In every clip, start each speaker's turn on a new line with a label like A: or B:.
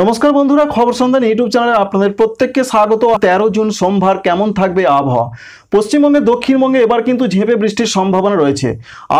A: নমস্কার বন্ধুরা খবর সন্ধান ইউটিউব চ্যানেলে আপনাদের প্রত্যেককে স্বাগত তেরো জুন সোমবার কেমন থাকবে আবহাওয়া পশ্চিমবঙ্গে দক্ষিণবঙ্গে এবার কিন্তু ঝেঁপে বৃষ্টির সম্ভাবনা রয়েছে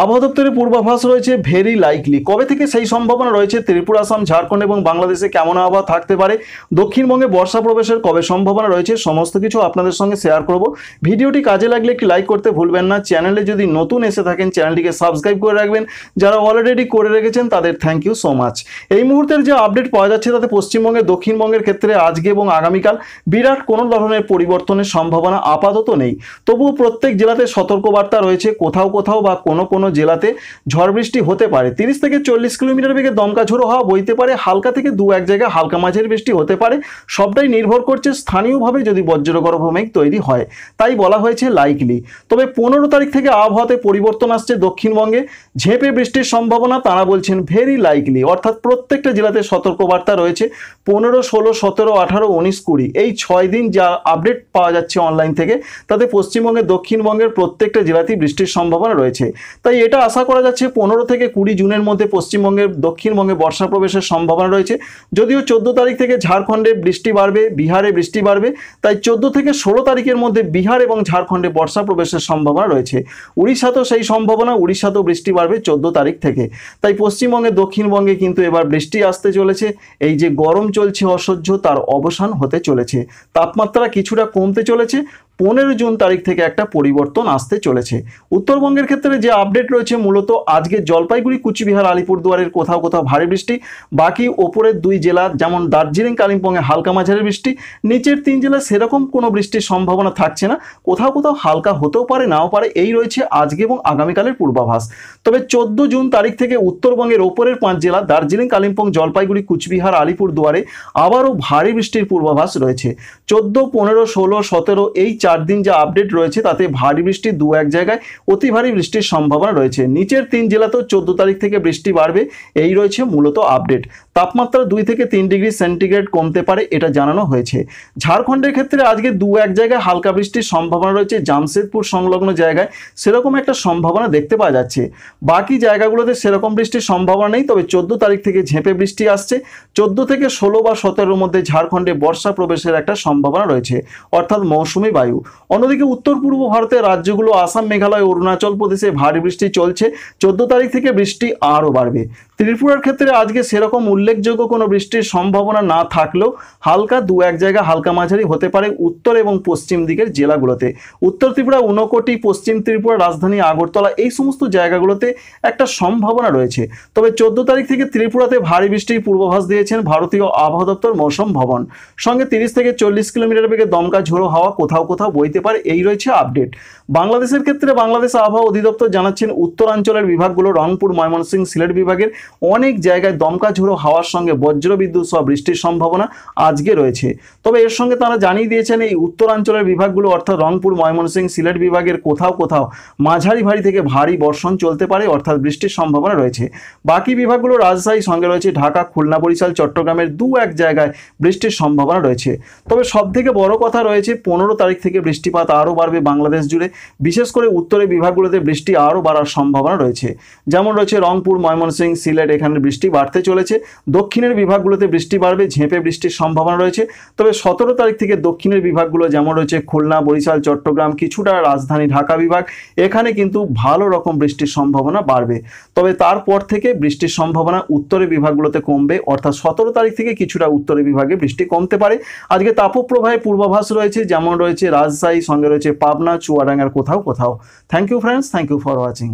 A: আবহাওয়া দপ্তরের পূর্বাভাস রয়েছে ভেরি লাইকলি কবে থেকে সেই সম্ভাবনা রয়েছে ত্রিপুরা আসাম ঝাড়খণ্ড এবং বাংলাদেশে কেমন আবহাওয়া থাকতে পারে দক্ষিণবঙ্গে বর্ষা প্রবেশের কবে সম্ভাবনা রয়েছে সমস্ত কিছু আপনাদের সঙ্গে শেয়ার করব ভিডিওটি কাজে লাগলে একটি লাইক করতে ভুলবেন না চ্যানেলে যদি নতুন এসে থাকেন চ্যানেলটিকে সাবস্ক্রাইব করে রাখবেন যারা অলরেডি করে রেখেছেন তাদের থ্যাংক ইউ সো মাচ এই মুহূর্তের যে আপডেট পাওয়া যাচ্ছে তাতে পশ্চিমবঙ্গে দক্ষিণবঙ্গের ক্ষেত্রে আজকে এবং আগামীকাল বিরাট কোনো ধরনের পরিবর্তনের সম্ভাবনা আপাতত নেই তবুও প্রত্যেক জেলাতে সতর্কবার্তা রয়েছে কোথাও কোথাও বা কোনো কোনো জেলাতে ঝড় বৃষ্টি হতে পারে তিরিশ থেকে চল্লিশ কিলোমিটার বেগে দমকা ঝোড়ো হওয়া বইতে পারে হালকা থেকে দু এক জায়গায় হালকা মাঝের বৃষ্টি হতে পারে সবটাই নির্ভর করছে স্থানীয়ভাবে যদি বজ্রগর্ভ তৈরি হয় তাই বলা হয়েছে লাইকলি তবে পনেরো তারিখ থেকে আবহাওয়াতে পরিবর্তন আসছে দক্ষিণবঙ্গে ঝেঁপে বৃষ্টির সম্ভাবনা তারা বলছেন ভেরি লাইকলি অর্থাৎ প্রত্যেকটা জেলাতে সতর্কবার্তা রয়েছে পনেরো ষোলো সতেরো আঠারো উনিশ কুড়ি এই ছয় দিন যা আপডেট পাওয়া যাচ্ছে অনলাইন থেকে তাতে পশ্চিমবঙ্গের দক্ষিণবঙ্গের প্রত্যেকটা জেলাতেই বৃষ্টির সম্ভাবনা রয়েছে তাই এটা আশা করা যাচ্ছে পনেরো থেকে কুড়ি জুনের মধ্যে পশ্চিমবঙ্গের দক্ষিণবঙ্গে বর্ষা প্রবেশের সম্ভাবনা রয়েছে যদিও চোদ্দ তারিখ থেকে ঝাড়খণ্ডে বৃষ্টি বাড়বে বিহারে বৃষ্টি বাড়বে তাই চোদ্দ থেকে ষোলো তারিখের মধ্যে বিহার এবং ঝাড়খণ্ডে বর্ষা প্রবেশের সম্ভাবনা রয়েছে উড়িষ্যাতেও সেই সম্ভাবনা উড়িষ্যাতেও বৃষ্টি বাড়বে চোদ্দ তারিখ থেকে তাই পশ্চিমবঙ্গে দক্ষিণবঙ্গে কিন্তু এবার বৃষ্টি আসতে চলেছে এই যে গরম চলছে অসহ্য তার অবসান হতে চলেছে তাপমাত্রা কিছুটা কমতে চলেছে পনেরো জুন তারিখ থেকে একটা পরিবর্তন আসতে চলেছে উত্তরবঙ্গের ক্ষেত্রে যে আপডেট রয়েছে মূলত আজকে জলপাইগুড়ি কুচবিহার আলিপুরদুয়ারের কোথাও কোথাও ভারী বৃষ্টি বাকি ওপরের দুই জেলা যেমন দার্জিলিং কালিম্পংয়ে হালকা মাঝারি বৃষ্টি নিচের তিন জেলা সেরকম কোনো বৃষ্টির সম্ভাবনা থাকছে না কোথাও কোথাও হালকা হতেও পারে নাও পারে এই রয়েছে আজকে এবং আগামীকালের পূর্বাভাস তবে চোদ্দ জুন তারিখ থেকে উত্তরবঙ্গের ওপরের পাঁচ জেলা দার্জিলিং কালিম্পং জলপাইগুড়ি কুচবিহার আলিপুরদুয়ারে আবারও ভারী বৃষ্টির পূর্বাভাস রয়েছে চোদ্দ পনেরো ষোলো সতেরো এই চার চার দিন যা আপডেট রয়েছে তাতে ভারী বৃষ্টি দু এক জায়গায় অতি ভারী বৃষ্টির সম্ভাবনা রয়েছে নিচের তিন জেলাতেও চোদ্দ তারিখ থেকে বৃষ্টি বাড়বে এই রয়েছে মূলত আপডেট তাপমাত্রা দুই থেকে তিন ডিগ্রি সেন্টিগ্রেড কমতে পারে এটা জানানো হয়েছে ঝাড়খণ্ডের ক্ষেত্রে আজকে দু এক জায়গায় হালকা বৃষ্টির সম্ভাবনা রয়েছে জামশেদপুর সংলগ্ন জায়গায় সেরকম একটা সম্ভাবনা দেখতে পাওয়া যাচ্ছে বাকি জায়গাগুলোতে সেরকম বৃষ্টির সম্ভাবনা নেই তবে চোদ্দো তারিখ থেকে ঝেঁপে বৃষ্টি আসছে চোদ্দ থেকে ষোলো বা সতেরোর মধ্যে ঝাড়খণ্ডে বর্ষা প্রবেশের একটা সম্ভাবনা রয়েছে অর্থাৎ মৌসুমি বায়ু অন্যদিকে উত্তর পূর্ব ভারতের রাজ্যগুলো আসাম মেঘালয় অরুণাচল প্রদেশে ভারী বৃষ্টি চলছে চোদ্দ তারিখ থেকে বৃষ্টি আরও বাড়বে ত্রিপুরার ক্ষেত্রে আজকে সেরকম উল্লেখযোগ্য কোনো বৃষ্টির সম্ভাবনা না থাকলেও হালকা দু এক জায়গা হালকা মাঝারি হতে পারে উত্তর এবং পশ্চিম দিকের জেলাগুলোতে উত্তর ত্রিপুরা উনকোটি পশ্চিম ত্রিপুরা রাজধানী আগরতলা এই সমস্ত জায়গাগুলোতে একটা সম্ভাবনা রয়েছে তবে চোদ্দ তারিখ থেকে ত্রিপুরাতে ভারী বৃষ্টির পূর্বাভাস দিয়েছেন ভারতীয় আবহাওয়া দপ্তর মৌসুম ভবন সঙ্গে তিরিশ থেকে চল্লিশ কিলোমিটার বেগে দমকা ঝোড়ো হাওয়া কোথাও কোথাও বইতে পারে এই রয়েছে আপডেট বাংলাদেশের ক্ষেত্রে বাংলাদেশ আবহাওয়া অধিদপ্তর জানাচ্ছেন উত্তরাঞ্চলের বিভাগগুলো রংপুর ময়মনসিংহ সিলেট বিভাগের অনেক জায়গায় দমকা ঝোড়ো হাওয়ার সঙ্গে বজ্রবিদ্যুৎ সহ বৃষ্টির সম্ভাবনা আজকে রয়েছে তবে এর সঙ্গে তারা জানিয়ে দিয়েছেন এই উত্তরাঞ্চলের বিভাগগুলো অর্থাৎ রংপুর ময়মনসিংহ সিলেট বিভাগের কোথাও কোথাও মাঝারি ভারী থেকে ভারী বর্ষণ চলতে পারে অর্থাৎ বৃষ্টির সম্ভাবনা রয়েছে বাকি বিভাগগুলো রাজশাহী সঙ্গে রয়েছে ঢাকা খুলনা বরিশাল চট্টগ্রামের দু এক জায়গায় বৃষ্টির সম্ভাবনা রয়েছে তবে সবথেকে বড় কথা রয়েছে পনেরো তারিখ থেকে বৃষ্টিপাত আরও বাড়বে বাংলাদেশ জুড়ে বিশেষ করে উত্তরের বিভাগগুলোতে বৃষ্টি আরও বাড়ার সম্ভাবনা রয়েছে যেমন রয়েছে রংপুর ময়মনসিংহ সিলেট সিলেট এখানে বৃষ্টি বাড়তে চলেছে দক্ষিণের বিভাগগুলোতে বৃষ্টি বাড়বে ঝেঁপে বৃষ্টির সম্ভাবনা রয়েছে তবে সতেরো তারিখ থেকে দক্ষিণের বিভাগগুলো যেমন রয়েছে খুলনা বরিশাল চট্টগ্রাম কিছুটা রাজধানী ঢাকা বিভাগ এখানে কিন্তু ভালো রকম বৃষ্টির সম্ভাবনা বাড়বে তবে তারপর থেকে বৃষ্টির সম্ভাবনা উত্তরের বিভাগগুলোতে কমবে অর্থাৎ সতেরো তারিখ থেকে কিছুটা উত্তরের বিভাগে বৃষ্টি কমতে পারে আজকে তাপপ্রবাহে পূর্বাভাস রয়েছে যেমন রয়েছে রাজশাহী সঙ্গে রয়েছে পাবনা চুয়াডাঙ্গার কোথাও কোথাও thank you friends thank you for watching